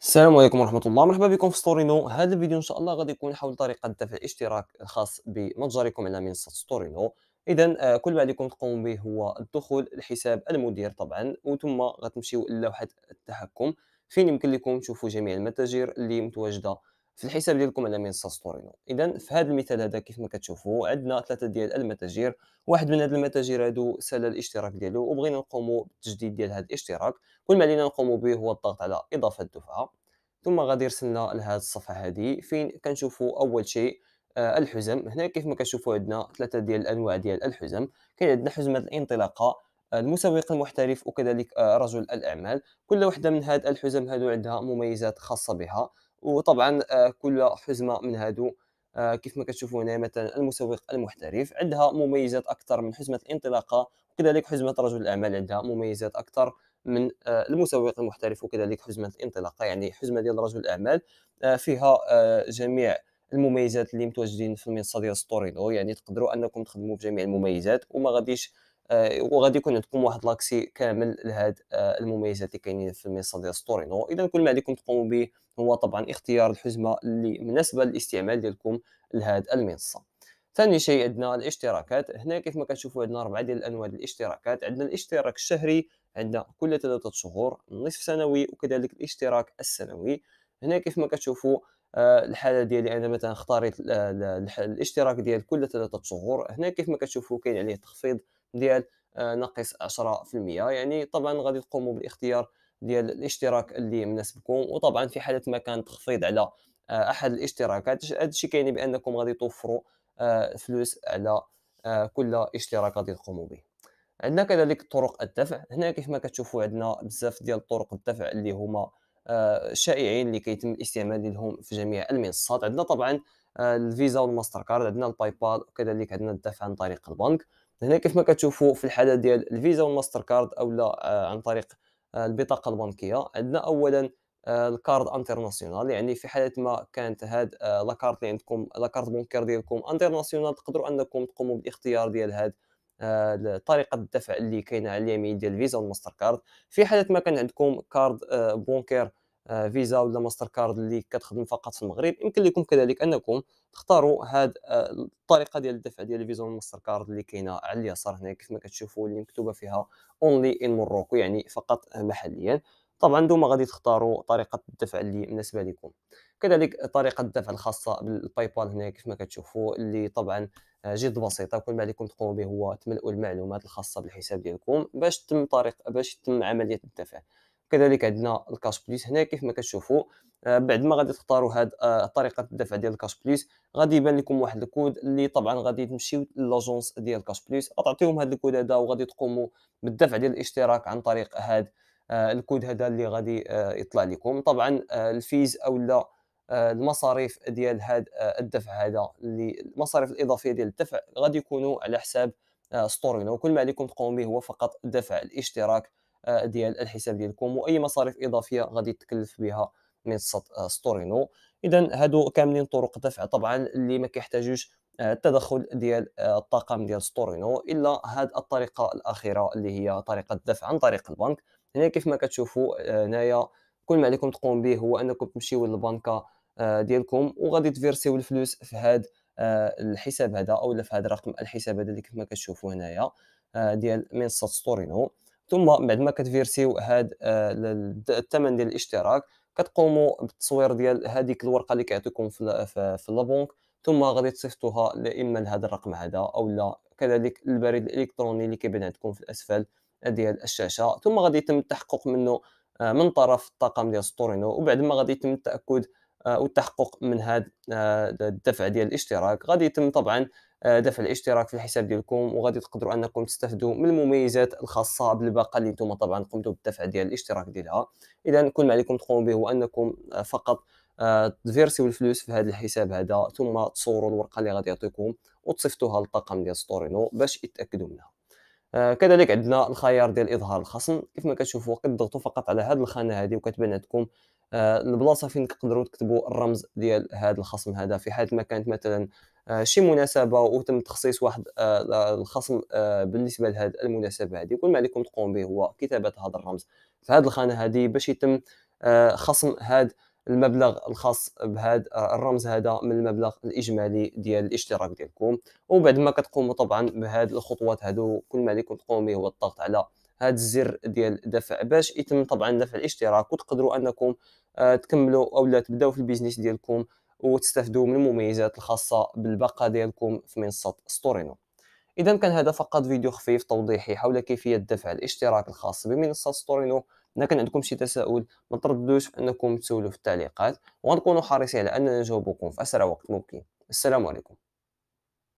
السلام عليكم ورحمه الله مرحبا بكم في ستورينو هذا الفيديو ان شاء الله غادي يكون حول طريقه دفع اشتراك خاص بمتجركم على منصه ستورينو اذا آه، كل ما عليكم تقوموا به هو الدخول لحساب المدير طبعا وثم غتمشيو لوحه التحكم فين يمكن لكم تشوفوا جميع المتاجر اللي متواجده في الحساب ديالكم على منصه تورينو اذا في هذا المثال هذا كيف ما كتشوفوا عندنا ثلاثه ديال المتاجر واحد من هاد المتاجر هادو سال الاشتراك ديالو وبغينا نقوموا بالتجديد ديال هذا الاشتراك كل ما علينا نقوموا به هو الضغط على اضافه دفعه ثم غادي يرسلنا لهاد الصفحه هذه فين كنشوفوا اول شيء آه الحزم هنا كيف ما كتشوفوا عندنا ثلاثه ديال الانواع ديال الحزم كاين عندنا حزمه الانطلاقه آه، المسوق المحترف وكذلك آه، رجل الاعمال كل وحده من هاد الحزم هادو عندها مميزات خاصه بها وطبعا آه، كل حزمه من هادو آه، كيف ما كتشوفوا هنا مثلا المسوق المحترف عندها مميزات اكثر من حزمه الانطلاقه وكذلك حزمه رجل الاعمال عندها مميزات اكثر من آه، المسوق المحترف وكذلك حزمه الانطلاقه يعني حزمه ديال رجل الاعمال فيها جميع المميزات اللي متواجدين في المنصه ديال ستوريدو يعني تقدروا انكم تخدموا بجميع المميزات وما غاديش آه، وغادي يكون عندكم واحد لاكسي كامل لهاد آه، المميزات اللي كاينين في ديال ستورينو اذا كل ما عليكم تقوموا به هو طبعا اختيار الحزمه اللي مناسبه للاستعمال ديالكم لهاد المنصه ثاني شيء عندنا الاشتراكات هنا كيف ما كتشوفوا عندنا اربعه ديال الانواع الاشتراكات عندنا الاشتراك الشهري عندنا كل ثلاثه شهور نصف سنوي وكذلك الاشتراك السنوي هنا كيف ما كتشوفوا آه، الحاله ديالي انا مثلا اختاريت الاشتراك ديال كل ثلاثه شهور هنا كيف ما كتشوفوا كاين عليه تخفيض ديال آه، ناقص 10% يعني طبعا غادي تقوموا بالاختيار ديال الاشتراك اللي مناسبكم وطبعا في حاله ما كان تخفيض على آه، احد الاشتراكات هذا الشيء كيعني بانكم غادي توفروا آه، فلوس على كل اشتراك غادي تقوموا به عندنا كذلك طرق الدفع هنا كيف ما كتشوفوا عندنا بزاف ديال طرق الدفع اللي هما شائعين اللي كيتم الاستعمال ديالهم في جميع المنصات عندنا طبعا الفيزا والماستر كارد عندنا الباي بال وكذلك عندنا الدفع عن طريق البنك هنا كيف ما كتشوفوا في الحاله ديال الفيزا والماستر كارد اولا آه، عن طريق آه، البطاقه البنكيه عندنا اولا آه، الكارد انترناسيونال يعني في حاله ما كانت هاد لاكارت اللي عندكم لاكارت بنكير ديالكم انترناسيونال تقدروا انكم تقوموا بالاختيار ديال هاد طريقه الدفع اللي كاينه على اليمين ديال الفيزا والماستر كارد في حاله ما كان عندكم كارد بونكير آه، فيزا ولا ماستر كارد اللي كتخدم فقط في المغرب يمكن لكم كذلك انكم تختاروا هاد آه، الطريقه ديال الدفع ديال الفيزا والماستر كارد اللي كاينه على اليسار هنا كيف ما كتشوفوا اللي مكتوبه فيها اونلي ان موروكو يعني فقط محليا طبعا دوما غادي تختاروا طريقه الدفع اللي مناسبه لكم كذلك طريقه الدفع الخاصه بالباي بال هنا كيف ما كتشوفوا اللي طبعا آه، جد بسيطه كل ما عليكم تقوموا به هو تملؤوا المعلومات الخاصه بالحساب ديالكم باش تتم طريق باش تتم عمليه الدفع كذلك عندنا الكاش بليس هنا كيف ما كتشوفوا آه، بعد ما غادي تختاروا هاد آه، طريقه الدفع ديال الكاش بليس غادي يبان لكم واحد الكود اللي طبعا غادي تمشيو لاجونس ديال الكاش بليس غتعطيهم هاد الكود هذا وغادي تقوموا بالدفع ديال الاشتراك عن طريق هاد آه، الكود هذا اللي غادي يطلع لكم طبعا الفيز لا المصاريف ديال هاد الدفع هذا اللي المصاريف الاضافيه ديال الدفع غادي يكونوا على حساب ستورينا وكل ما عليكم تقوموا به هو فقط دفع الاشتراك آه، ديال الحساب ديالكم واي مصاريف اضافيه غادي تكلف بها منصه آه، ستورينو اذا هادو كاملين طرق دفع طبعا اللي ما كيحتاجوش آه، التدخل ديال الطاقم ديال ستورينو الا هاد الطريقه الاخيره اللي هي طريقه الدفع عن طريق البنك هنا كيف ما كتشوفوا هنايا كل ما عليكم تقوم به هو انكم تمشيو للبنكه ديالكم وغادي تفيرسيو الفلوس في هاد الحساب هذا او في هاد رقم الحساب هذا اللي كيف ما كتشوفوا هنايا ديال منصه ستورينو ثم بعد ما كتفيرسيو هذا آه، الثمن ديال الاشتراك كتقوموا بالتصوير ديال هذيك الورقه اللي كيعطيكم في في لابونك ثم غادي تصيفطوها اما لهذا الرقم هذا او لا كذلك البريد الالكتروني اللي كيبان عندكم في الاسفل ديال الشاشه ثم غادي يتم التحقق منه آه، من طرف الطاقم ديال ستورينو وبعد ما غادي يتم التاكد آه، والتحقق من هذا الدفع ديال الاشتراك غادي يتم طبعا آه، دفع الاشتراك في الحساب ديالكم وغادي تقدروا انكم تستفدوا من المميزات الخاصه بالباقه اللي نتوما طبعا قمتوا بالدفع ديال الاشتراك ديالها اذا كل ما عليكم تقوموا به هو انكم آه، فقط آه، تفيرسيو الفلوس في هذا الحساب هذا ثم تصوروا الورقه اللي غادي يعطيكم وتصيفطوها للطاقم ديال ستورينو باش يتاكدوا منها كذلك عندنا الخيار ديال اظهار الخصم كيف ما كتشوفوا كتضغطوا فقط على هذه الخانه هذه وكتبان عندكم البلاصه فين تقدروا تكتبوا الرمز ديال هذا الخصم هذا في حال ما كانت مثلا آه، شي مناسبه وتم تخصيص واحد آه، الخصم آه، بالنسبه لهاد المناسبه هذه كل ما عليكم تقوم به هو كتابه هذا الرمز في هذه الخانه هذه باش يتم خصم هذا المبلغ الخاص بهذا الرمز هذا من المبلغ الاجمالي ديال الاشتراك ديالكم وبعد ما كتقوموا طبعا بهذه الخطوات هادو كل ما عليكم تقوموا به هو الضغط على هذا الزر ديال دفع باش يتم طبعا دفع الاشتراك وتقدروا انكم تكملوا او لا تبداو في البيزنس ديالكم وتستفدوا من المميزات الخاصه بالباقه ديالكم في منصه ستورينو اذا كان هذا فقط فيديو خفيف توضيحي حول كيفيه دفع الاشتراك الخاص بمنصه ستورينو اذا كان عندكم شي تساؤل ما تردوش انكم تسولوا في التعليقات ونكونوا حريصين على اننا نجاوبكم في اسرع وقت ممكن السلام عليكم